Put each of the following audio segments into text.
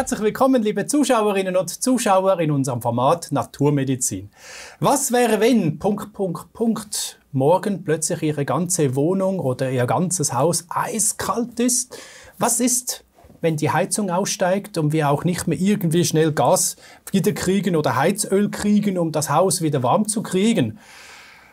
Herzlich willkommen, liebe Zuschauerinnen und Zuschauer in unserem Format Naturmedizin. Was wäre, wenn Punkt, Punkt, Punkt morgen plötzlich Ihre ganze Wohnung oder Ihr ganzes Haus eiskalt ist? Was ist, wenn die Heizung aussteigt und wir auch nicht mehr irgendwie schnell Gas wieder kriegen oder Heizöl kriegen, um das Haus wieder warm zu kriegen?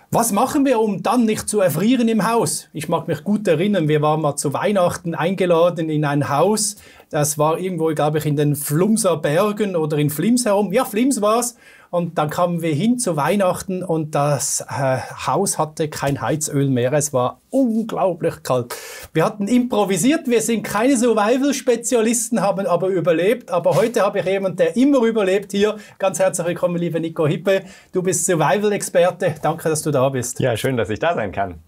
Was machen wir, um dann nicht zu erfrieren im Haus? Ich mag mich gut erinnern, wir waren mal zu Weihnachten eingeladen in ein Haus das war irgendwo, glaube ich, in den Flumser Bergen oder in Flims herum. Ja, Flims war es. Und dann kamen wir hin zu Weihnachten und das äh, Haus hatte kein Heizöl mehr. Es war unglaublich kalt. Wir hatten improvisiert, wir sind keine Survival-Spezialisten, haben aber überlebt. Aber heute habe ich jemanden, der immer überlebt hier. Ganz herzlich willkommen, lieber Nico Hippe. Du bist Survival-Experte. Danke, dass du da bist. Ja, schön, dass ich da sein kann.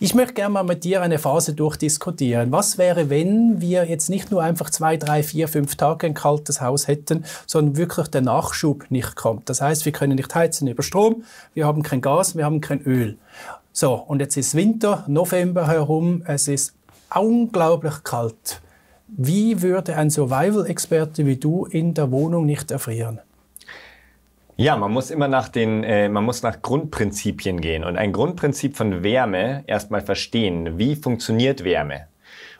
Ich möchte gerne mal mit dir eine Phase durchdiskutieren. Was wäre, wenn wir jetzt nicht nur einfach zwei, drei, vier, fünf Tage ein kaltes Haus hätten, sondern wirklich der Nachschub nicht kommt? Das heißt, wir können nicht heizen über Strom, wir haben kein Gas, wir haben kein Öl. So, und jetzt ist Winter, November herum, es ist unglaublich kalt. Wie würde ein Survival-Experte wie du in der Wohnung nicht erfrieren? Ja, man muss immer nach den, äh, man muss nach Grundprinzipien gehen und ein Grundprinzip von Wärme erstmal verstehen. Wie funktioniert Wärme?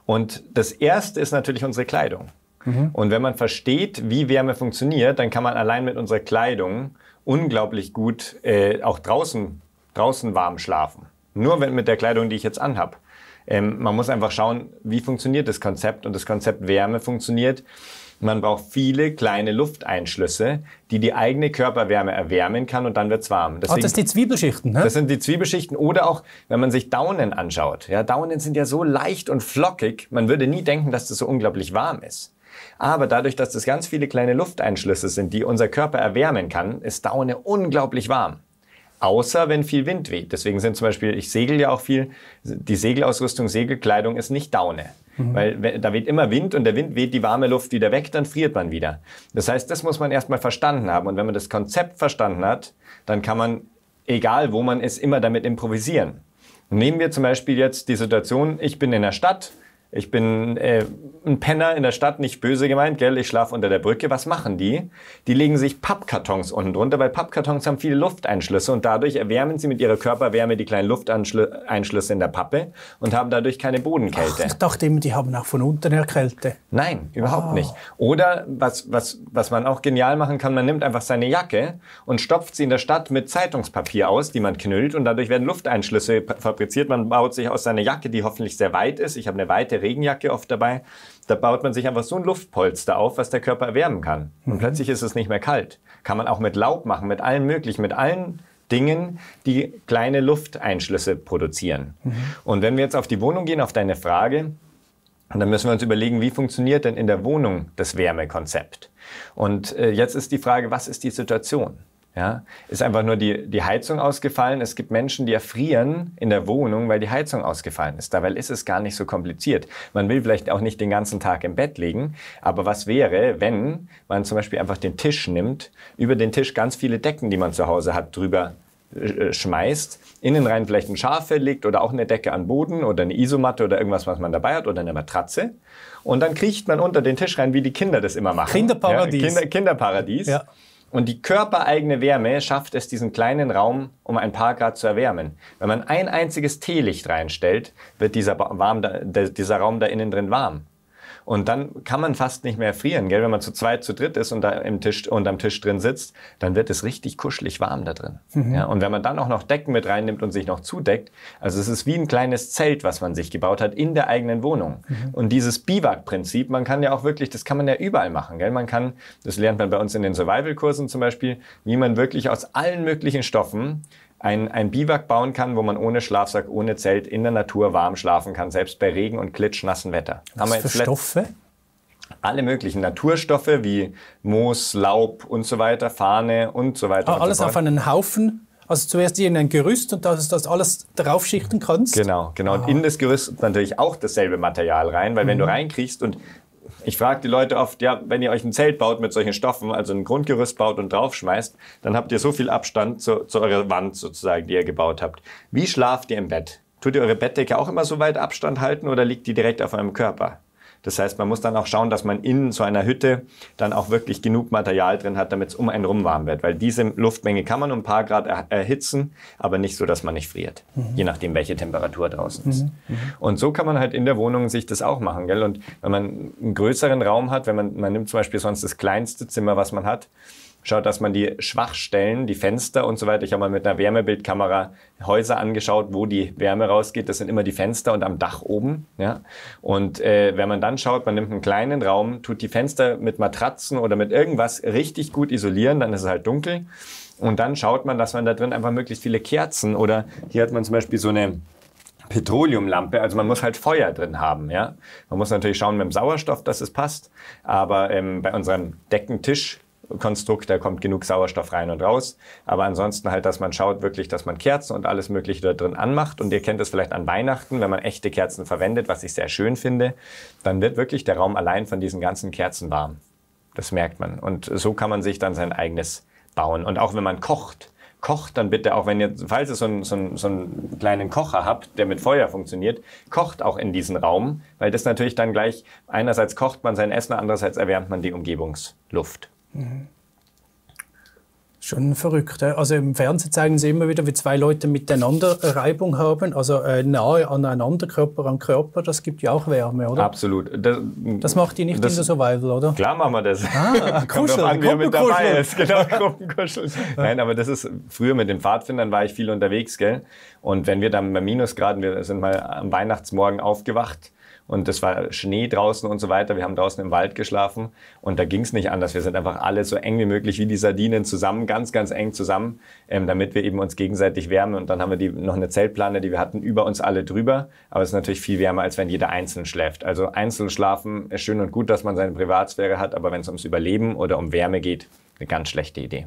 Und das erste ist natürlich unsere Kleidung. Mhm. Und wenn man versteht, wie Wärme funktioniert, dann kann man allein mit unserer Kleidung unglaublich gut äh, auch draußen, draußen warm schlafen. Nur wenn, mit der Kleidung, die ich jetzt anhab. Ähm, man muss einfach schauen, wie funktioniert das Konzept und das Konzept Wärme funktioniert man braucht viele kleine Lufteinschlüsse, die die eigene Körperwärme erwärmen kann und dann wird's warm. Ah, Deswegen, oh, das sind die Zwiebelschichten, ne? Das sind die Zwiebelschichten oder auch, wenn man sich Daunen anschaut. Ja, Daunen sind ja so leicht und flockig, man würde nie denken, dass das so unglaublich warm ist. Aber dadurch, dass das ganz viele kleine Lufteinschlüsse sind, die unser Körper erwärmen kann, ist Daune unglaublich warm. Außer wenn viel Wind weht. Deswegen sind zum Beispiel, ich segel ja auch viel, die Segelausrüstung, Segelkleidung ist nicht Daune. Mhm. Weil da weht immer Wind und der Wind weht die warme Luft wieder weg, dann friert man wieder. Das heißt, das muss man erstmal verstanden haben. Und wenn man das Konzept verstanden hat, dann kann man, egal wo man ist, immer damit improvisieren. Nehmen wir zum Beispiel jetzt die Situation, ich bin in der Stadt, ich bin äh, ein Penner in der Stadt, nicht böse gemeint, gell? Ich schlafe unter der Brücke. Was machen die? Die legen sich Pappkartons unten drunter, weil Pappkartons haben viele Lufteinschlüsse und dadurch erwärmen sie mit ihrer Körperwärme die kleinen Lufteinschlüsse in der Pappe und haben dadurch keine Bodenkälte. Ach, ich dachte immer, die haben auch von unten her Kälte. Nein, überhaupt oh. nicht. Oder was, was, was man auch genial machen kann, man nimmt einfach seine Jacke und stopft sie in der Stadt mit Zeitungspapier aus, die man knüllt und dadurch werden Lufteinschlüsse fabriziert. Man baut sich aus seiner Jacke, die hoffentlich sehr weit ist. Ich habe eine weite Regenjacke oft dabei. Da baut man sich einfach so ein Luftpolster auf, was der Körper erwärmen kann. Und mhm. plötzlich ist es nicht mehr kalt. Kann man auch mit Laub machen, mit allem möglichen, mit allen Dingen, die kleine Lufteinschlüsse produzieren. Mhm. Und wenn wir jetzt auf die Wohnung gehen, auf deine Frage, dann müssen wir uns überlegen, wie funktioniert denn in der Wohnung das Wärmekonzept? Und äh, jetzt ist die Frage, was ist die Situation? Ja, ist einfach nur die, die Heizung ausgefallen. Es gibt Menschen, die erfrieren in der Wohnung, weil die Heizung ausgefallen ist. Dabei ist es gar nicht so kompliziert. Man will vielleicht auch nicht den ganzen Tag im Bett liegen, aber was wäre, wenn man zum Beispiel einfach den Tisch nimmt, über den Tisch ganz viele Decken, die man zu Hause hat, drüber äh, äh, schmeißt, innen rein vielleicht ein Schaffell legt oder auch eine Decke an Boden oder eine Isomatte oder irgendwas, was man dabei hat oder eine Matratze. Und dann kriecht man unter den Tisch rein, wie die Kinder das immer machen. Kinderparadies. Ja, Kinder, Kinderparadies. Ja. Und die körpereigene Wärme schafft es, diesen kleinen Raum um ein paar Grad zu erwärmen. Wenn man ein einziges Teelicht reinstellt, wird dieser, warm, dieser Raum da innen drin warm. Und dann kann man fast nicht mehr frieren, gell? Wenn man zu zweit, zu dritt ist und da im Tisch und am Tisch drin sitzt, dann wird es richtig kuschelig warm da drin. Mhm. Ja, und wenn man dann auch noch Decken mit reinnimmt und sich noch zudeckt, also es ist wie ein kleines Zelt, was man sich gebaut hat in der eigenen Wohnung. Mhm. Und dieses Biwak-Prinzip, man kann ja auch wirklich, das kann man ja überall machen, gell? Man kann, das lernt man bei uns in den Survival-Kursen zum Beispiel, wie man wirklich aus allen möglichen Stoffen ein, ein Biwak bauen kann, wo man ohne Schlafsack, ohne Zelt in der Natur warm schlafen kann, selbst bei Regen und klitschnassen Wetter. Was für Stoffe? Alle möglichen Naturstoffe wie Moos, Laub und so weiter, Fahne und so weiter. Ah, alles so auf einen Haufen also zuerst in ein Gerüst und dass du das alles draufschichten kannst. Genau, genau. Aha. Und ah. in das Gerüst natürlich auch dasselbe Material rein, weil mhm. wenn du mhm. reinkriegst und ich frage die Leute oft, ja, wenn ihr euch ein Zelt baut mit solchen Stoffen, also ein Grundgerüst baut und draufschmeißt, dann habt ihr so viel Abstand zu, zu eurer Wand sozusagen, die ihr gebaut habt. Wie schlaft ihr im Bett? Tut ihr eure Bettdecke auch immer so weit Abstand halten oder liegt die direkt auf eurem Körper? Das heißt, man muss dann auch schauen, dass man in so einer Hütte dann auch wirklich genug Material drin hat, damit es um einen rum warm wird. Weil diese Luftmenge kann man um ein paar Grad er erhitzen, aber nicht so, dass man nicht friert. Mhm. Je nachdem, welche Temperatur draußen ist. Mhm. Mhm. Und so kann man halt in der Wohnung sich das auch machen. Gell? Und wenn man einen größeren Raum hat, wenn man, man nimmt zum Beispiel sonst das kleinste Zimmer, was man hat, schaut, dass man die Schwachstellen, die Fenster und so weiter, ich habe mal mit einer Wärmebildkamera Häuser angeschaut, wo die Wärme rausgeht, das sind immer die Fenster und am Dach oben. Ja? Und äh, wenn man dann schaut, man nimmt einen kleinen Raum, tut die Fenster mit Matratzen oder mit irgendwas richtig gut isolieren, dann ist es halt dunkel. Und dann schaut man, dass man da drin einfach möglichst viele Kerzen oder hier hat man zum Beispiel so eine Petroleumlampe, also man muss halt Feuer drin haben, ja. Man muss natürlich schauen mit dem Sauerstoff, dass es passt, aber ähm, bei unserem Deckentisch Konstrukt, da kommt genug Sauerstoff rein und raus. Aber ansonsten halt, dass man schaut wirklich, dass man Kerzen und alles Mögliche da drin anmacht. Und ihr kennt es vielleicht an Weihnachten, wenn man echte Kerzen verwendet, was ich sehr schön finde, dann wird wirklich der Raum allein von diesen ganzen Kerzen warm. Das merkt man. Und so kann man sich dann sein eigenes bauen. Und auch wenn man kocht, kocht dann bitte, auch wenn ihr, falls ihr so einen, so, einen, so einen kleinen Kocher habt, der mit Feuer funktioniert, kocht auch in diesen Raum, weil das natürlich dann gleich, einerseits kocht man sein Essen, andererseits erwärmt man die Umgebungsluft. Schon verrückt. Also im Fernsehen zeigen sie immer wieder, wie zwei Leute miteinander Reibung haben, also nahe aneinander, Körper an Körper, das gibt ja auch Wärme, oder? Absolut. Das, das macht ihr nicht das, in der Survival, oder? Klar machen wir das. Ah, kuscheln, an, wer mit dabei ist. Genau, Gruppenkuscheln. Nein, aber das ist, früher mit den Pfadfindern war ich viel unterwegs, gell? Und wenn wir dann bei Minusgraden, wir sind mal am Weihnachtsmorgen aufgewacht, und es war Schnee draußen und so weiter. Wir haben draußen im Wald geschlafen und da ging es nicht anders. Wir sind einfach alle so eng wie möglich wie die Sardinen zusammen, ganz, ganz eng zusammen, ähm, damit wir eben uns gegenseitig wärmen. Und dann haben wir die, noch eine Zeltplane, die wir hatten, über uns alle drüber. Aber es ist natürlich viel wärmer, als wenn jeder einzeln schläft. Also einzeln schlafen ist schön und gut, dass man seine Privatsphäre hat, aber wenn es ums Überleben oder um Wärme geht, eine ganz schlechte Idee.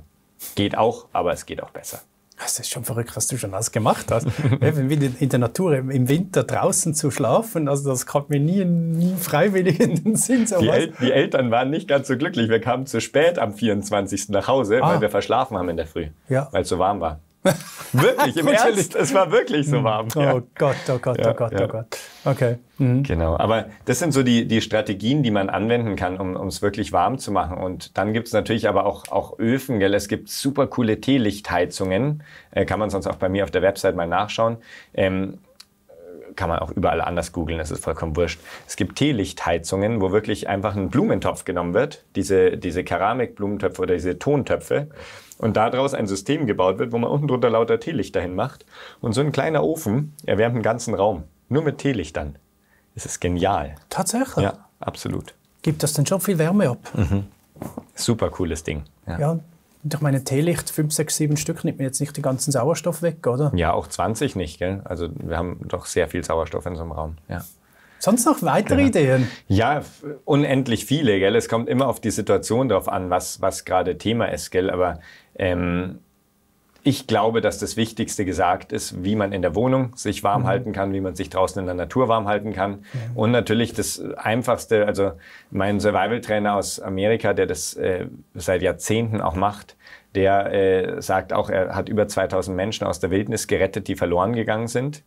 Geht auch, aber es geht auch besser. Das ist schon verrückt, was du schon alles gemacht hast. in der Natur, im Winter draußen zu schlafen, also das kommt mir nie, nie freiwillig in den Sinn. So die, El die, Eltern waren nicht ganz so glücklich. Wir kamen zu spät am 24. nach Hause, ah. weil wir verschlafen haben in der Früh, ja. weil es so warm war. wirklich, im Ernst? Es war wirklich so hm. warm. Oh ja. Gott, oh Gott, oh ja, oh Gott, ja. oh Gott. Okay. Mhm. Genau, aber das sind so die, die Strategien, die man anwenden kann, um es wirklich warm zu machen. Und dann gibt es natürlich aber auch, auch Öfen, gell? es gibt super coole Teelichtheizungen, äh, kann man sonst auch bei mir auf der Website mal nachschauen. Ähm, kann man auch überall anders googeln, das ist vollkommen wurscht. Es gibt Teelichtheizungen, wo wirklich einfach ein Blumentopf genommen wird, diese, diese Keramikblumentöpfe oder diese Tontöpfe und daraus ein System gebaut wird, wo man unten drunter lauter Teelichter hinmacht. Und so ein kleiner Ofen erwärmt den ganzen Raum. Nur mit Teelichtern. Es ist genial. Tatsächlich? Ja, absolut. Gibt das denn schon viel Wärme ab? Mhm. Super cooles Ding. Ja. ja. Und ich meine, Teelicht, 5, 6, 7 Stück nimmt mir jetzt nicht den ganzen Sauerstoff weg, oder? Ja, auch 20 nicht, gell? Also wir haben doch sehr viel Sauerstoff in so einem Raum. Ja. Sonst noch weitere ja. Genau. Ideen? Ja, unendlich viele. Gell? Es kommt immer auf die Situation drauf an, was, was gerade Thema ist. Gell? Aber ähm, ich glaube, dass das Wichtigste gesagt ist, wie man in der Wohnung sich warm mhm. halten kann, wie man sich draußen in der Natur warm halten kann. Mhm. Und natürlich das Einfachste, also mein Survival-Trainer aus Amerika, der das äh, seit Jahrzehnten auch macht, der äh, sagt auch, er hat über 2000 Menschen aus der Wildnis gerettet, die verloren gegangen sind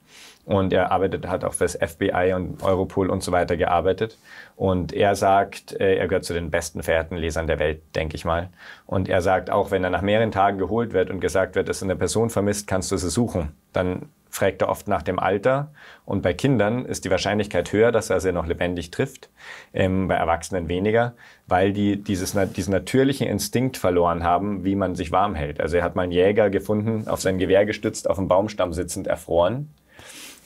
und er arbeitet, hat auch fürs FBI und Europol und so weiter gearbeitet. Und er sagt, äh, er gehört zu den besten Fährtenlesern der Welt, denke ich mal. Und er sagt, auch wenn er nach mehreren Tagen geholt wird und gesagt wird, dass eine Person vermisst, kannst du sie suchen. Dann fragt er oft nach dem Alter. Und bei Kindern ist die Wahrscheinlichkeit höher, dass er sie noch lebendig trifft, ähm, bei Erwachsenen weniger, weil die dieses, diesen natürlichen Instinkt verloren haben, wie man sich warm hält. Also er hat mal einen Jäger gefunden, auf sein Gewehr gestützt, auf dem Baumstamm sitzend erfroren.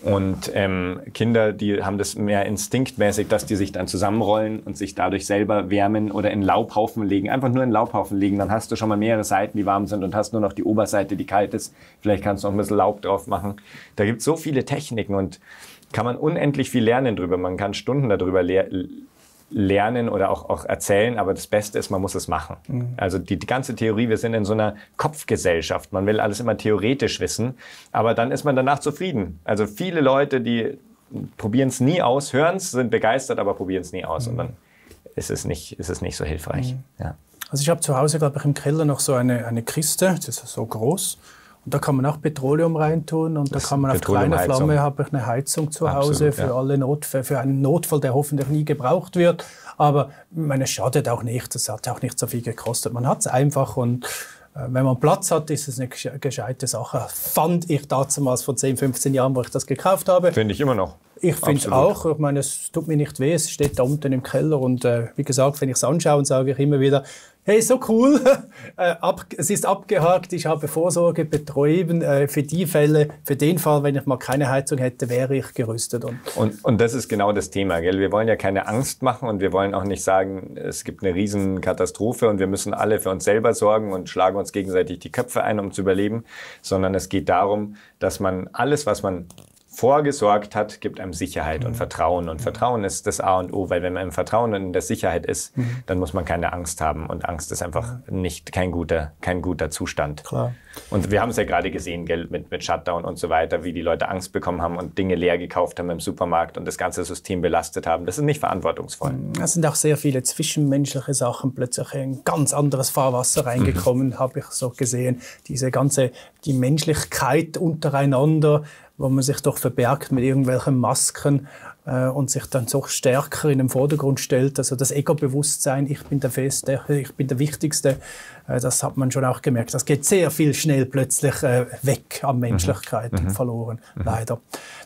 Und ähm, Kinder, die haben das mehr instinktmäßig, dass die sich dann zusammenrollen und sich dadurch selber wärmen oder in Laubhaufen legen. Einfach nur in Laubhaufen legen, dann hast du schon mal mehrere Seiten, die warm sind und hast nur noch die Oberseite, die kalt ist. Vielleicht kannst du noch ein bisschen Laub drauf machen. Da gibt's so viele Techniken und kann man unendlich viel lernen drüber. Man kann Stunden darüber lernen oder auch, auch erzählen, aber das Beste ist, man muss es machen. Mhm. Also die, die ganze Theorie, wir sind in so einer Kopfgesellschaft. Man will alles immer theoretisch wissen, aber dann ist man danach zufrieden. Also viele Leute, die probieren es nie aus, hören es, sind begeistert, aber probieren es nie aus mhm. und dann ist es nicht, ist es nicht so hilfreich. Mhm. Ja. Also ich habe zu Hause, glaube ich, im Keller noch so eine, eine Kiste, das ist so groß. Da kann man auch Petroleum reintun und das da kann man auf kleiner Flamme habe ich eine Heizung zu Hause Absolut, für ja. alle Notfälle, für einen Notfall, der hoffentlich nie gebraucht wird. Aber meine schadet auch nicht. Das hat auch nicht so viel gekostet. Man hat es einfach und äh, wenn man Platz hat, ist es eine gescheite Sache. Fand ich damals vor 10, 15 Jahren, wo ich das gekauft habe. Finde ich immer noch. Ich finde es auch. Ich meine, es tut mir nicht weh. Es steht da unten im Keller. Und äh, wie gesagt, wenn ich es anschaue, sage ich immer wieder, hey, so cool, äh, es ist abgehakt, ich habe Vorsorge betrieben äh, für die Fälle, für den Fall, wenn ich mal keine Heizung hätte, wäre ich gerüstet. Und, und, und das ist genau das Thema, gell? Wir wollen ja keine Angst machen und wir wollen auch nicht sagen, es gibt eine riesen Katastrophe und wir müssen alle für uns selber sorgen und schlagen uns gegenseitig die Köpfe ein, um zu überleben, sondern es geht darum, dass man alles, was man vorgesorgt hat, gibt einem Sicherheit und mhm. Vertrauen. Und mhm. Vertrauen ist das A und O, weil wenn man im Vertrauen und in der Sicherheit ist, mhm. dann muss man keine Angst haben. Und Angst ist einfach nicht kein guter, kein guter Zustand. Klar. Und wir haben es ja gerade gesehen, gell, mit, mit Shutdown und so weiter, wie die Leute Angst bekommen haben und Dinge leer gekauft haben im Supermarkt und das ganze System belastet haben. Das ist nicht verantwortungsvoll. Es sind auch sehr viele zwischenmenschliche Sachen plötzlich in ein ganz anderes Fahrwasser reingekommen, mhm. habe ich so gesehen. Diese ganze, die Menschlichkeit untereinander, wo man sich doch verbergt mit irgendwelchen Masken äh, und sich dann doch stärker in den Vordergrund stellt. Also das Ego-Bewusstsein, ich bin der Feste, ich bin der Wichtigste, äh, das hat man schon auch gemerkt. Das geht sehr viel schnell plötzlich äh, weg an mhm. Menschlichkeit mhm. verloren, mhm. leider.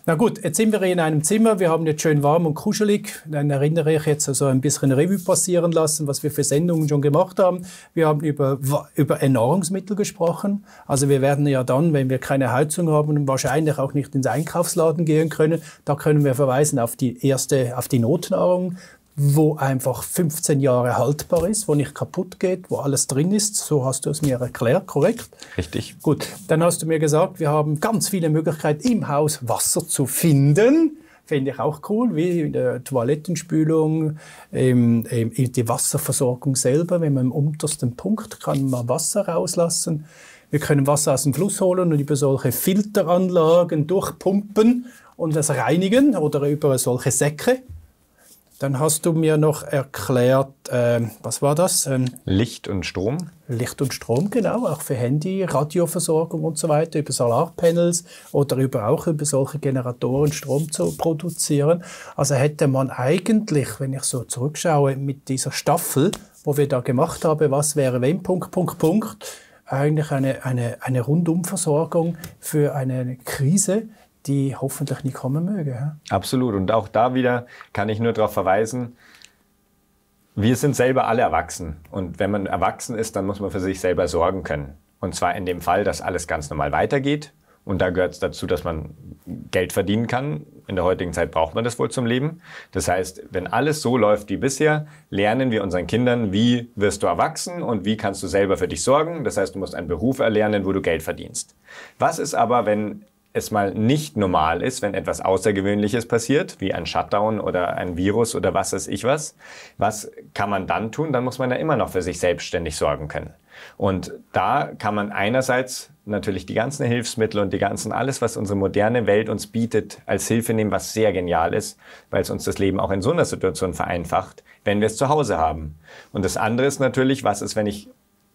Na gut, jetzt sind wir in einem Zimmer. Wir haben jetzt schön warm und kuschelig. Dann erinnere ich jetzt so also ein bisschen Revue passieren lassen, was wir für Sendungen schon gemacht haben. Wir haben über, über Ernährungsmittel gesprochen. Also wir werden ja dann, wenn wir keine Heizung haben, wahrscheinlich auch nicht ins Einkaufsladen gehen können. Da können wir verweisen auf die erste, auf die Notnahrung wo einfach 15 Jahre haltbar ist, wo nicht kaputt geht, wo alles drin ist. So hast du es mir erklärt, korrekt? Richtig. Gut, dann hast du mir gesagt, wir haben ganz viele Möglichkeiten im Haus Wasser zu finden. Finde ich auch cool, wie in der Toilettenspülung, im, im, die Wasserversorgung selber. Wenn man im untersten Punkt kann man Wasser rauslassen. Wir können Wasser aus dem Fluss holen und über solche Filteranlagen durchpumpen und das reinigen oder über solche Säcke. Dann hast du mir noch erklärt, ähm, was war das? Ähm, Licht und Strom. Licht und Strom, genau, auch für Handy, Radioversorgung und so weiter, über Solarpanels oder über auch über solche Generatoren Strom zu produzieren. Also hätte man eigentlich, wenn ich so zurückschaue, mit dieser Staffel, wo wir da gemacht haben, was wäre wenn, Punkt, Punkt, Punkt, eigentlich eine, eine, eine Rundumversorgung für eine Krise die hoffentlich nie kommen mögen. Absolut. Und auch da wieder kann ich nur darauf verweisen, wir sind selber alle erwachsen. Und wenn man erwachsen ist, dann muss man für sich selber sorgen können. Und zwar in dem Fall, dass alles ganz normal weitergeht. Und da gehört es dazu, dass man Geld verdienen kann. In der heutigen Zeit braucht man das wohl zum Leben. Das heißt, wenn alles so läuft wie bisher, lernen wir unseren Kindern, wie wirst du erwachsen und wie kannst du selber für dich sorgen. Das heißt, du musst einen Beruf erlernen, wo du Geld verdienst. Was ist aber, wenn es mal nicht normal ist, wenn etwas Außergewöhnliches passiert, wie ein Shutdown oder ein Virus oder was weiß ich was, was kann man dann tun? Dann muss man ja immer noch für sich selbstständig sorgen können. Und da kann man einerseits natürlich die ganzen Hilfsmittel und die ganzen, alles, was unsere moderne Welt uns bietet, als Hilfe nehmen, was sehr genial ist, weil es uns das Leben auch in so einer Situation vereinfacht, wenn wir es zu Hause haben. Und das andere ist natürlich, was ist, wenn ich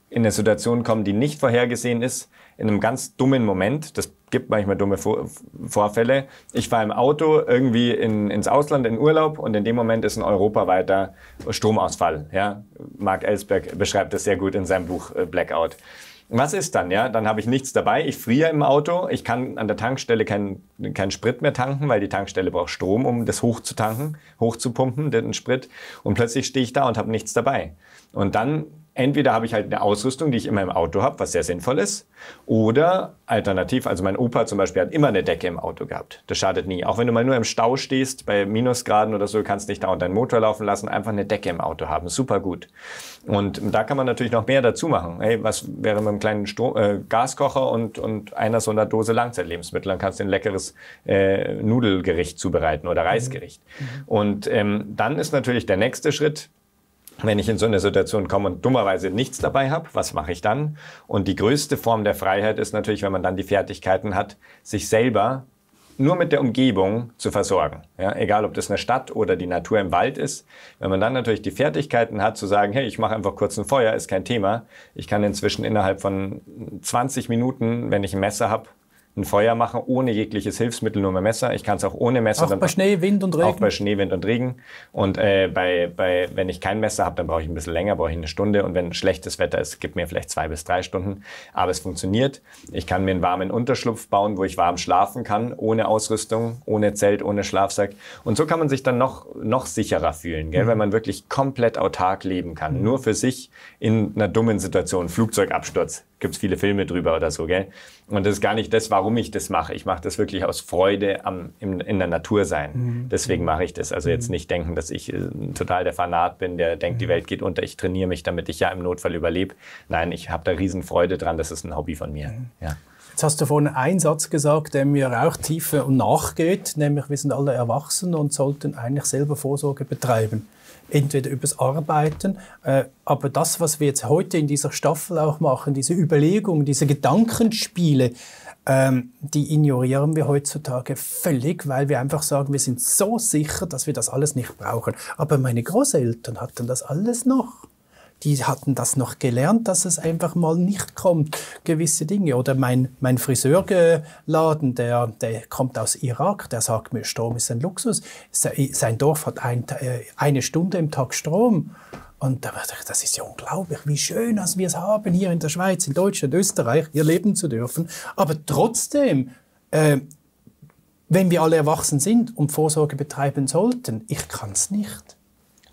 in eine Situation komme, die nicht vorhergesehen ist, in einem ganz dummen Moment, das gibt manchmal dumme Vorfälle, ich fahre im Auto irgendwie in, ins Ausland, in Urlaub und in dem Moment ist ein europaweiter Stromausfall. Ja? Mark Ellsberg beschreibt das sehr gut in seinem Buch äh, Blackout. Was ist dann? Ja, dann habe ich nichts dabei. Ich friere im Auto. Ich kann an der Tankstelle keinen kein Sprit mehr tanken, weil die Tankstelle braucht Strom, um das hochzutanken, hochzupumpen, den Sprit. Und plötzlich stehe ich da und habe nichts dabei. Und dann Entweder habe ich halt eine Ausrüstung, die ich immer im Auto habe, was sehr sinnvoll ist, oder alternativ, also mein Opa zum Beispiel hat immer eine Decke im Auto gehabt. Das schadet nie. Auch wenn du mal nur im Stau stehst, bei Minusgraden oder so, kannst nicht dauernd deinen Motor laufen lassen, einfach eine Decke im Auto haben. Super gut. Und da kann man natürlich noch mehr dazu machen. Hey, was wäre mit einem kleinen Strom, äh, Gaskocher und, und einer so einer Dose Langzeitlebensmittel? Dann kannst du ein leckeres äh, Nudelgericht zubereiten oder mhm. Reisgericht. Mhm. Und ähm, dann ist natürlich der nächste Schritt, wenn ich in so eine Situation komme und dummerweise nichts dabei habe, was mache ich dann? Und die größte Form der Freiheit ist natürlich, wenn man dann die Fertigkeiten hat, sich selber nur mit der Umgebung zu versorgen. Ja, egal, ob das eine Stadt oder die Natur im Wald ist. Wenn man dann natürlich die Fertigkeiten hat, zu sagen, hey, ich mache einfach kurz ein Feuer, ist kein Thema. Ich kann inzwischen innerhalb von 20 Minuten, wenn ich ein Messer habe, ein Feuer machen, ohne jegliches Hilfsmittel, nur mit Messer. Ich kann es auch ohne Messer. Auch bei Schnee, Wind und Regen? Auch bei Schnee, Wind und Regen. Und äh, bei, bei, wenn ich kein Messer habe, dann brauche ich ein bisschen länger, brauche ich eine Stunde. Und wenn schlechtes Wetter ist, gibt mir vielleicht zwei bis drei Stunden. Aber es funktioniert. Ich kann mir einen warmen Unterschlupf bauen, wo ich warm schlafen kann, ohne Ausrüstung, ohne Zelt, ohne Schlafsack. Und so kann man sich dann noch, noch sicherer fühlen, gell? Mhm. wenn man wirklich komplett autark leben kann. Mhm. Nur für sich in einer dummen Situation. Flugzeugabsturz gibt es viele Filme drüber oder so, gell? Und das ist gar nicht das, warum ich das mache. Ich mache das wirklich aus Freude am im, in der Natur sein. Mhm. Deswegen mache ich das. Also jetzt mhm. nicht denken, dass ich äh, total der Fanat bin, der denkt, mhm. die Welt geht unter. Ich trainiere mich, damit ich ja im Notfall überlebe. Nein, ich habe da riesen Freude dran. Das ist ein Hobby von mir. Mhm. Ja. Jetzt hast du vorhin einen Satz gesagt, der mir auch tiefer nachgeht, nämlich wir sind alle erwachsen und sollten eigentlich selber Vorsorge betreiben. Entweder übers Arbeiten, äh, aber das, was wir jetzt heute in dieser Staffel auch machen, diese Überlegungen, diese Gedankenspiele, ähm, die ignorieren wir heutzutage völlig, weil wir einfach sagen, wir sind so sicher, dass wir das alles nicht brauchen. Aber meine Großeltern hatten das alles noch die hatten das noch gelernt, dass es einfach mal nicht kommt, gewisse Dinge. Oder mein, mein Friseurladen, der, der kommt aus Irak, der sagt mir, Strom ist ein Luxus. Sein Dorf hat ein, äh, eine Stunde im Tag Strom. Und da dachte ich, das ist ja unglaublich, wie schön, dass wir es haben, hier in der Schweiz, in Deutschland, Österreich, hier leben zu dürfen. Aber trotzdem, äh, wenn wir alle erwachsen sind und Vorsorge betreiben sollten, ich kann es nicht.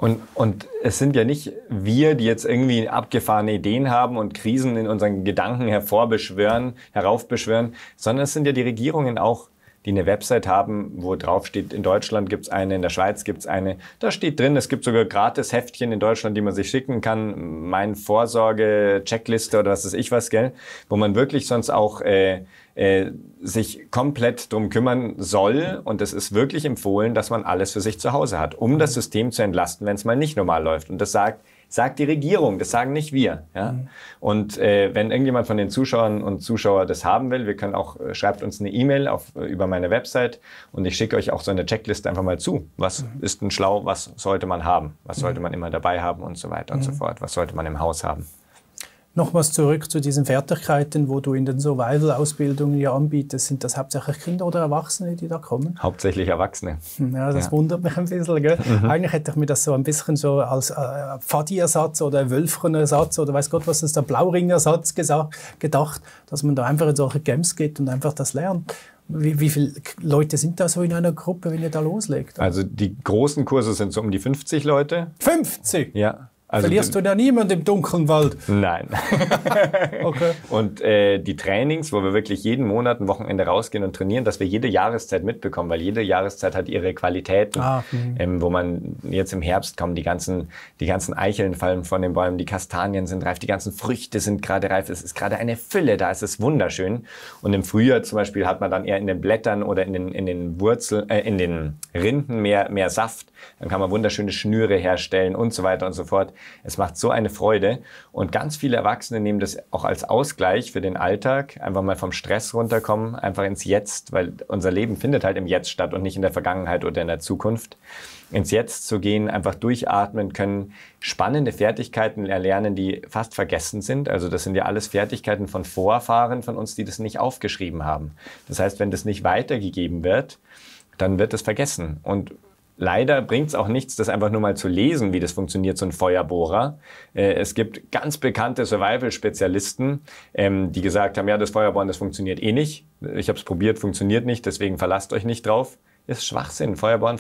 Und, und es sind ja nicht wir, die jetzt irgendwie abgefahrene Ideen haben und Krisen in unseren Gedanken hervorbeschwören, heraufbeschwören, sondern es sind ja die Regierungen auch, die eine Website haben, wo drauf steht, in Deutschland gibt's eine, in der Schweiz gibt's eine. Da steht drin, es gibt sogar gratis Heftchen in Deutschland, die man sich schicken kann. Mein Vorsorge-Checkliste oder was weiß ich was, gell? Wo man wirklich sonst auch äh, äh, sich komplett drum kümmern soll. Und es ist wirklich empfohlen, dass man alles für sich zu Hause hat, um das System zu entlasten, wenn es mal nicht normal läuft. Und das sagt sagt die Regierung, das sagen nicht wir. Ja? Mhm. Und äh, wenn irgendjemand von den Zuschauern und Zuschauer das haben will, wir können auch, äh, schreibt uns eine E-Mail äh, über meine Website und ich schicke euch auch so eine Checkliste einfach mal zu. Was mhm. ist denn schlau, was sollte man haben, was mhm. sollte man immer dabei haben und so weiter und so mhm. fort, was sollte man im Haus haben. Nochmals zurück zu diesen Fertigkeiten, wo du in den Survival-Ausbildungen ja anbietest. Sind das hauptsächlich Kinder oder Erwachsene, die da kommen? Hauptsächlich Erwachsene. Hm, ja, das ja. wundert mich ein bisschen. Gell? Mhm. Eigentlich hätte ich mir das so ein bisschen so als äh, Pfadi-Ersatz oder Wölfchen-Ersatz oder weiß Gott, was ist der Blauring-Ersatz gedacht, dass man da einfach in solche Games geht und einfach das lernt. Wie, wie viele Leute sind da so in einer Gruppe, wenn ihr da loslegt? Also die großen Kurse sind so um die 50 Leute. 50? Ja. Also Verlierst du da niemand im dunklen Wald? Nein. okay. Und äh, die Trainings, wo wir wirklich jeden Monat ein Wochenende rausgehen und trainieren, dass wir jede Jahreszeit mitbekommen, weil jede Jahreszeit hat ihre Qualitäten. Ah, ähm, wo man jetzt im Herbst kommt, die ganzen, die ganzen Eicheln fallen von den Bäumen, die Kastanien sind reif, die ganzen Früchte sind gerade reif, es ist gerade eine Fülle da, es ist wunderschön. Und im Frühjahr zum Beispiel hat man dann eher in den Blättern oder in den, in den Wurzeln, äh, in den Rinden mehr, mehr Saft dann kann man wunderschöne Schnüre herstellen und so weiter und so fort. Es macht so eine Freude und ganz viele Erwachsene nehmen das auch als Ausgleich für den Alltag, einfach mal vom Stress runterkommen, einfach ins Jetzt, weil unser Leben findet halt im Jetzt statt und nicht in der Vergangenheit oder in der Zukunft. Ins Jetzt zu gehen, einfach durchatmen können, spannende Fertigkeiten erlernen, die fast vergessen sind. Also das sind ja alles Fertigkeiten von Vorfahren von uns, die das nicht aufgeschrieben haben. Das heißt, wenn das nicht weitergegeben wird, dann wird es vergessen. Und Leider bringt es auch nichts, das einfach nur mal zu lesen, wie das funktioniert, so ein Feuerbohrer. Äh, es gibt ganz bekannte Survival-Spezialisten, ähm, die gesagt haben, ja, das Feuerbohren, das funktioniert eh nicht. Ich habe es probiert, funktioniert nicht, deswegen verlasst euch nicht drauf. Ist Schwachsinn. Feuerbohren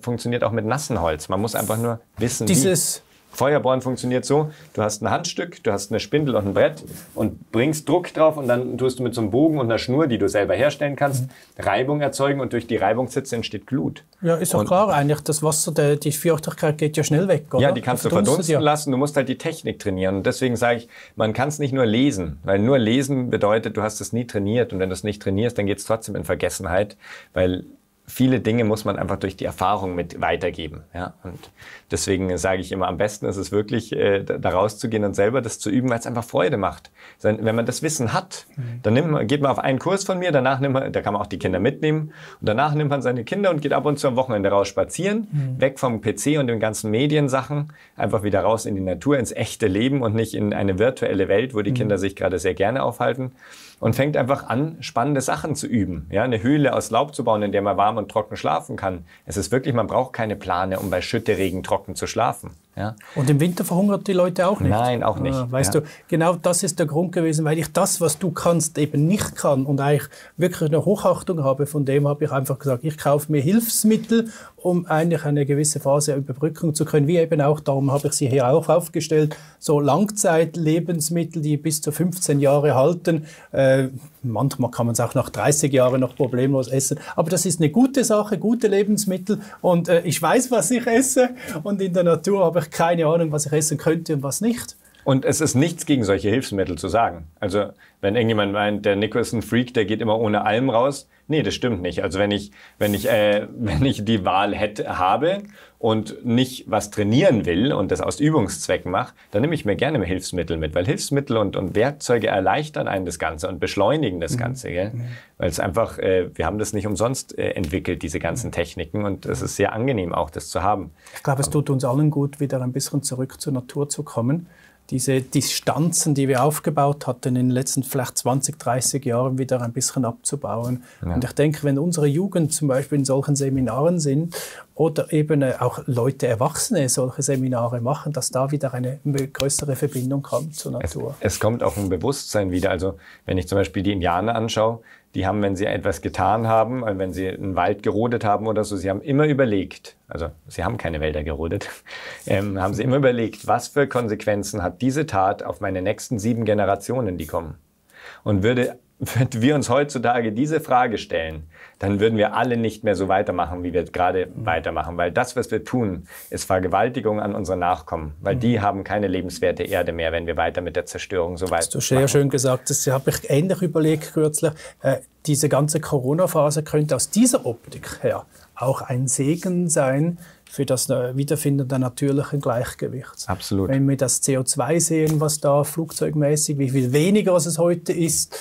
funktioniert auch mit nassem Holz. Man muss einfach nur wissen, Dieses wie Feuerbohren funktioniert so, du hast ein Handstück, du hast eine Spindel und ein Brett und bringst Druck drauf und dann tust du mit so einem Bogen und einer Schnur, die du selber herstellen kannst, Reibung erzeugen und durch die Reibungssitze entsteht Glut. Ja, ist auch und klar eigentlich, das Wasser, der, die Feuchtigkeit geht ja schnell weg, oder? Ja, die kannst du verdunsten ja. lassen, du musst halt die Technik trainieren und deswegen sage ich, man kann es nicht nur lesen, weil nur lesen bedeutet, du hast es nie trainiert und wenn du es nicht trainierst, dann geht es trotzdem in Vergessenheit, weil viele Dinge muss man einfach durch die Erfahrung mit weitergeben. Ja? Und Deswegen sage ich immer, am besten ist es wirklich, äh, da rauszugehen und selber das zu üben, weil es einfach Freude macht. Wenn man das Wissen hat, mhm. dann nimmt man, geht man auf einen Kurs von mir, danach nimmt man, da kann man auch die Kinder mitnehmen und danach nimmt man seine Kinder und geht ab und zu am Wochenende raus spazieren, mhm. weg vom PC und den ganzen Mediensachen, einfach wieder raus in die Natur, ins echte Leben und nicht in eine virtuelle Welt, wo die mhm. Kinder sich gerade sehr gerne aufhalten und fängt einfach an, spannende Sachen zu üben. Ja, eine Höhle aus Laub zu bauen, in der man warm und trocken schlafen kann. Es ist wirklich, man braucht keine Plane, um bei Schütteregen trocken trocken zu schlafen. Ja. Und im Winter verhungert die Leute auch nicht. Nein, auch ah, nicht. Ja, weißt ja. du, genau das ist der Grund gewesen, weil ich das, was du kannst, eben nicht kann und eigentlich wirklich eine Hochachtung habe. Von dem habe ich einfach gesagt, ich kaufe mir Hilfsmittel, um eigentlich eine gewisse Phase überbrücken zu können. Wie eben auch, darum habe ich sie hier auch aufgestellt, so Langzeitlebensmittel, die bis zu 15 Jahre halten. Äh, manchmal kann man es auch nach 30 Jahren noch problemlos essen. Aber das ist eine gute Sache, gute Lebensmittel und äh, ich weiß, was ich esse und in der Natur habe ich keine Ahnung, was ich essen könnte und was nicht. Und es ist nichts gegen solche Hilfsmittel zu sagen. Also wenn irgendjemand meint, der Nico ist ein Freak, der geht immer ohne Alm raus, nee, das stimmt nicht. Also wenn ich, wenn ich, äh, wenn ich die Wahl hätte, habe und nicht was trainieren will und das aus Übungszwecken mache, dann nehme ich mir gerne Hilfsmittel mit, weil Hilfsmittel und, und Werkzeuge erleichtern einen das Ganze und beschleunigen das mhm. Ganze. Gell? Mhm. Weil es einfach, äh, wir haben das nicht umsonst äh, entwickelt, diese ganzen Techniken und es ist sehr angenehm auch, das zu haben. Ich glaube, es ähm. tut uns allen gut, wieder ein bisschen zurück zur Natur zu kommen diese Distanzen, die wir aufgebaut hatten, in den letzten vielleicht 20, 30 Jahren wieder ein bisschen abzubauen. Ja. Und ich denke, wenn unsere Jugend zum Beispiel in solchen Seminaren sind oder eben äh, auch Leute, Erwachsene solche Seminare machen, dass da wieder eine größere Verbindung kommt zur Natur. Es, es kommt auch ein Bewusstsein wieder. Also wenn ich zum Beispiel die Indianer anschaue, die haben, wenn sie etwas getan haben, äh, wenn sie einen Wald gerodet haben oder so, sie haben immer überlegt, also sie haben keine Wälder gerodet, ähm, haben sie immer überlegt, was für Konsequenzen hat diese Tat auf meine nächsten sieben Generationen, die kommen. Und würde wenn wir uns heutzutage diese Frage stellen, dann würden wir alle nicht mehr so weitermachen, wie wir gerade mhm. weitermachen. Weil das, was wir tun, ist Vergewaltigung an unseren Nachkommen. Weil mhm. die haben keine lebenswerte Erde mehr, wenn wir weiter mit der Zerstörung so weitermachen. Das hast du sehr schön gesagt. Das habe ich ähnlich überlegt kürzlich. Äh, diese ganze Corona-Phase könnte aus dieser Optik her auch ein Segen sein, für das äh, Wiederfinden der natürlichen Gleichgewichts. Absolut. Wenn wir das CO2 sehen, was da flugzeugmäßig, wie viel weniger als es heute ist,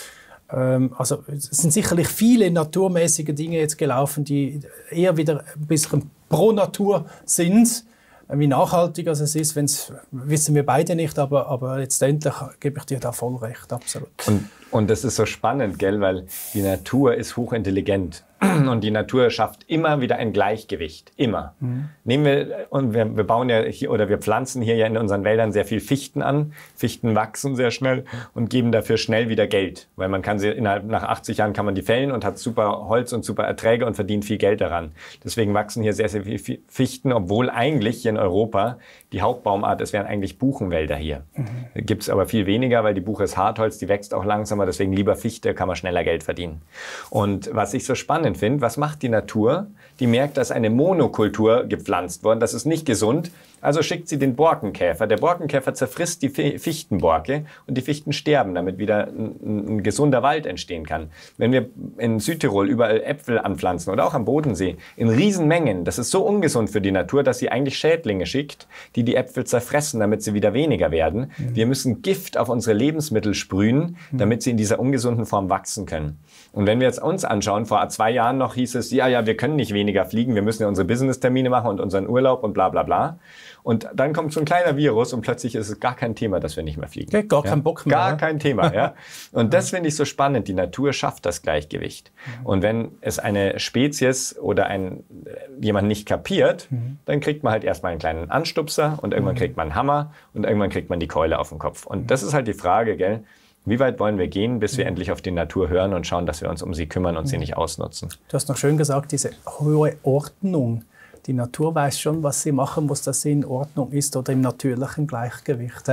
ähm, also es sind sicherlich viele naturmäßige Dinge jetzt gelaufen, die eher wieder ein bisschen pro Natur sind. Äh, wie nachhaltig es ist, wenn's, wissen wir beide nicht, aber, aber letztendlich gebe ich dir da voll recht, absolut. Und und das ist so spannend, gell, weil die Natur ist hochintelligent und die Natur schafft immer wieder ein Gleichgewicht, immer. Mhm. Nehmen wir und wir, wir, bauen ja hier, oder wir pflanzen hier ja in unseren Wäldern sehr viel Fichten an. Fichten wachsen sehr schnell und geben dafür schnell wieder Geld, weil man kann sie innerhalb nach 80 Jahren kann man die fällen und hat super Holz und super Erträge und verdient viel Geld daran. Deswegen wachsen hier sehr sehr viel Fichten, obwohl eigentlich hier in Europa die Hauptbaumart es wären eigentlich Buchenwälder hier. Mhm. Gibt es aber viel weniger, weil die Buche ist Hartholz, die wächst auch langsamer deswegen lieber Fichte, kann man schneller Geld verdienen. Und was ich so spannend finde, was macht die Natur? die merkt, dass eine Monokultur gepflanzt worden, das ist nicht gesund, also schickt sie den Borkenkäfer. Der Borkenkäfer zerfrisst die Fichtenborke und die Fichten sterben, damit wieder ein, ein gesunder Wald entstehen kann. Wenn wir in Südtirol überall Äpfel anpflanzen oder auch am Bodensee in Riesenmengen, das ist so ungesund für die Natur, dass sie eigentlich Schädlinge schickt, die die Äpfel zerfressen, damit sie wieder weniger werden. Mhm. Wir müssen Gift auf unsere Lebensmittel sprühen, mhm. damit sie in dieser ungesunden Form wachsen können. Und wenn wir jetzt uns anschauen, vor zwei Jahren noch hieß es, ja, ja, wir können nicht weniger weniger fliegen, wir müssen ja unsere Business-Termine machen und unseren Urlaub und bla bla bla. Und dann kommt so ein kleiner Virus und plötzlich ist es gar kein Thema, dass wir nicht mehr fliegen. Gar ja? kein Bock mehr. Gar kein Thema, ja. Und das mhm. finde ich so spannend. Die Natur schafft das Gleichgewicht. Mhm. Und wenn es eine Spezies oder ein, äh, jemand nicht kapiert, mhm. dann kriegt man halt erstmal einen kleinen Anstupser und irgendwann kriegt man einen Hammer und irgendwann kriegt man die Keule auf den Kopf. Und das ist halt die Frage, gell? Wie weit wollen wir gehen, bis wir mhm. endlich auf die Natur hören und schauen, dass wir uns um sie kümmern und mhm. sie nicht ausnutzen? Du hast noch schön gesagt, diese hohe Ordnung. Die Natur weiß schon, was sie machen muss, dass sie in Ordnung ist oder im natürlichen Gleichgewicht.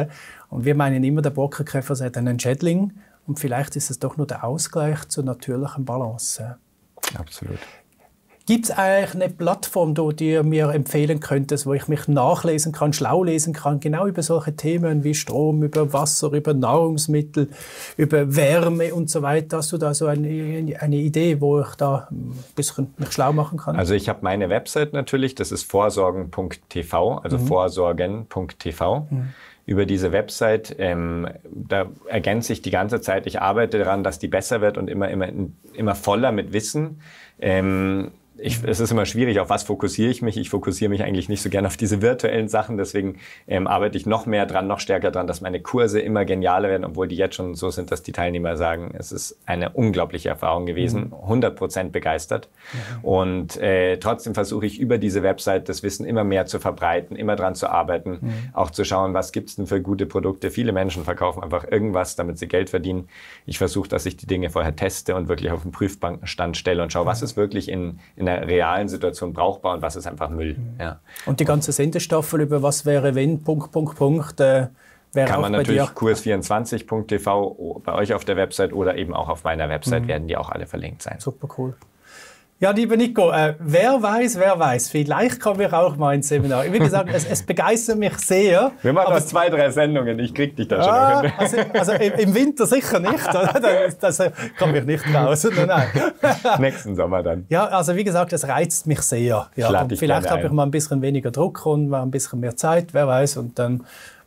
Und wir meinen immer, der Borkenkäfer sei ein Schädling und vielleicht ist es doch nur der Ausgleich zur natürlichen Balance. Absolut. Gibt es eigentlich eine Plattform, die ihr mir empfehlen könntet, wo ich mich nachlesen kann, schlau lesen kann, genau über solche Themen wie Strom, über Wasser, über Nahrungsmittel, über Wärme und so weiter? Hast du da so eine, eine Idee, wo ich da ein bisschen mich schlau machen kann? Also ich habe meine Website natürlich, das ist vorsorgen.tv, also mhm. vorsorgen.tv. Mhm über diese Website. Ähm, da ergänze ich die ganze Zeit. Ich arbeite daran, dass die besser wird und immer, immer, immer voller mit Wissen. Ähm, ich, es ist immer schwierig, auf was fokussiere ich mich. Ich fokussiere mich eigentlich nicht so gerne auf diese virtuellen Sachen. Deswegen ähm, arbeite ich noch mehr dran, noch stärker dran, dass meine Kurse immer genialer werden, obwohl die jetzt schon so sind, dass die Teilnehmer sagen, es ist eine unglaubliche Erfahrung gewesen, 100 mhm. Prozent begeistert. Mhm. Und äh, trotzdem versuche ich über diese Website das Wissen immer mehr zu verbreiten, immer dran zu arbeiten, mhm. auch zu schauen, was gibt es denn für gute Produkte. Viele Menschen verkaufen einfach irgendwas, damit sie Geld verdienen. Ich versuche, dass ich die Dinge vorher teste und wirklich auf den Prüfbankenstand stelle und schaue, was mhm. ist wirklich in, in in der realen Situation brauchbar und was ist einfach Müll. Mhm. Ja. Und die ganze Sendestaffel über was wäre wenn, Punkt, Punkt, Punkt, äh, wäre Kann auch man natürlich kurs24.tv bei euch auf der Website oder eben auch auf meiner Website mhm. werden die auch alle verlinkt sein. Super cool. Ja, lieber Nico, äh, wer weiß, wer weiß. Vielleicht kommen wir auch mal ins Seminar. Wie gesagt, es, es begeistert mich sehr. Wir machen noch zwei, drei Sendungen. Ich krieg dich da schon. Ah, also, also, im Winter sicher nicht. Das, das äh, komme ich nicht raus. Nein. Nächsten Sommer dann. Ja, also wie gesagt, es reizt mich sehr. Ja, vielleicht habe ich mal ein bisschen weniger Druck und mal ein bisschen mehr Zeit, wer weiß. Und dann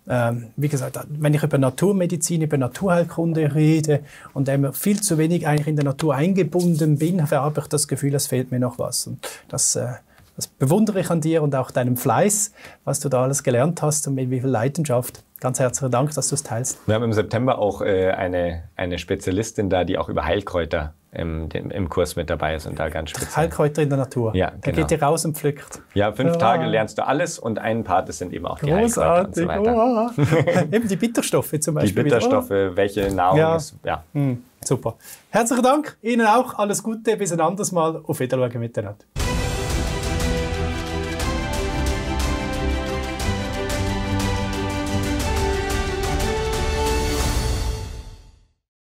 ähm, wie gesagt, wenn ich über Naturmedizin, über Naturheilkunde rede und immer viel zu wenig eigentlich in der Natur eingebunden bin, habe ich das Gefühl, es fehlt mir noch was. Und das, äh, das bewundere ich an dir und auch deinem Fleiß, was du da alles gelernt hast und mit wie viel Leidenschaft. Ganz herzlichen Dank, dass du es teilst. Wir haben im September auch äh, eine, eine Spezialistin da, die auch über Heilkräuter im, dem, im Kurs mit dabei ist und da ganz speziell. Heilkräuter in der Natur. Ja, genau. Da geht genau. ihr raus und pflückt. Ja, fünf ah. Tage lernst du alles und einen Part ist sind eben auch Großartig. die Heilkräuter und so weiter. Oh. eben die Bitterstoffe zum Beispiel. Die Bitterstoffe, oh. welche Nahrung ja. ist. Ja. Hm, super. Herzlichen Dank. Ihnen auch alles Gute. Bis ein anderes Mal. Auf Wiedersehen miteinander.